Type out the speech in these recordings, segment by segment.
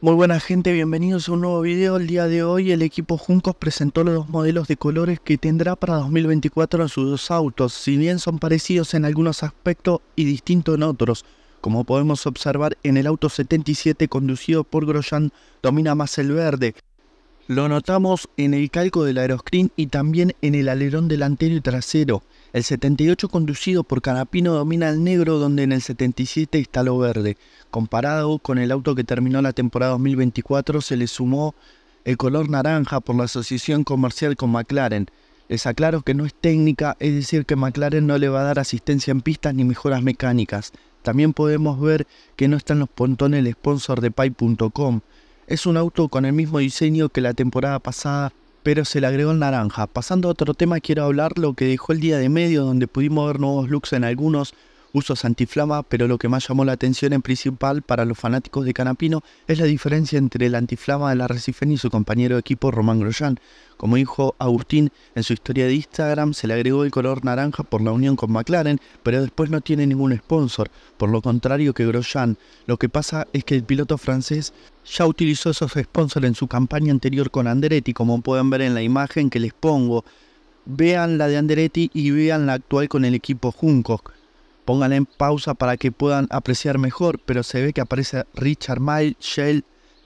Muy buena gente, bienvenidos a un nuevo video. El día de hoy el equipo Juncos presentó los dos modelos de colores que tendrá para 2024 en sus dos autos, si bien son parecidos en algunos aspectos y distintos en otros. Como podemos observar en el auto 77 conducido por Grosjean domina más el verde, lo notamos en el calco del aeroscreen y también en el alerón delantero y trasero. El 78 conducido por Canapino domina el negro donde en el 77 está lo verde. Comparado con el auto que terminó la temporada 2024 se le sumó el color naranja por la asociación comercial con McLaren. Les aclaro que no es técnica, es decir que McLaren no le va a dar asistencia en pistas ni mejoras mecánicas. También podemos ver que no están los pontones del sponsor de Pai.com. Es un auto con el mismo diseño que la temporada pasada, pero se le agregó el naranja. Pasando a otro tema, quiero hablar lo que dejó el día de medio, donde pudimos ver nuevos looks en algunos, usos antiflama, pero lo que más llamó la atención en principal para los fanáticos de Canapino es la diferencia entre el antiflama de la Recife y su compañero de equipo Román Grosjean. Como dijo Agustín en su historia de Instagram, se le agregó el color naranja por la unión con McLaren, pero después no tiene ningún sponsor, por lo contrario que Grosjean. Lo que pasa es que el piloto francés ya utilizó esos sponsors en su campaña anterior con Anderetti, como pueden ver en la imagen que les pongo. Vean la de Anderetti y vean la actual con el equipo Junco pónganle en pausa para que puedan apreciar mejor, pero se ve que aparece Richard Mile, Shell,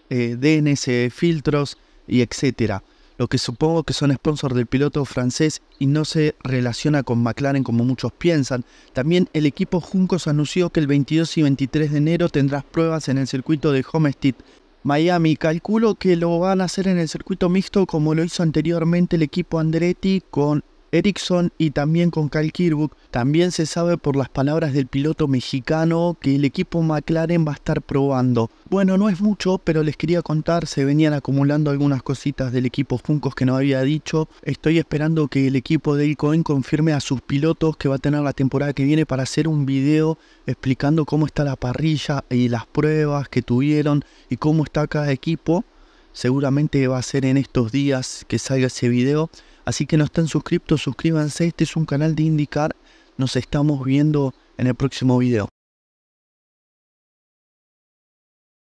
eh, DNC, filtros y etcétera. Lo que supongo que son sponsors del piloto francés y no se relaciona con McLaren como muchos piensan. También el equipo Juncos anunció que el 22 y 23 de enero tendrás pruebas en el circuito de Homestead, Miami. Calculo que lo van a hacer en el circuito mixto como lo hizo anteriormente el equipo Andretti con Erickson y también con Kyle Kirkwood. También se sabe por las palabras del piloto mexicano que el equipo McLaren va a estar probando. Bueno, no es mucho, pero les quería contar, se venían acumulando algunas cositas del equipo Funcos que no había dicho. Estoy esperando que el equipo de Cohen confirme a sus pilotos que va a tener la temporada que viene para hacer un video explicando cómo está la parrilla y las pruebas que tuvieron y cómo está cada equipo. Seguramente va a ser en estos días que salga ese video. Así que no están suscriptos, suscríbanse. Este es un canal de indicar. Nos estamos viendo en el próximo video.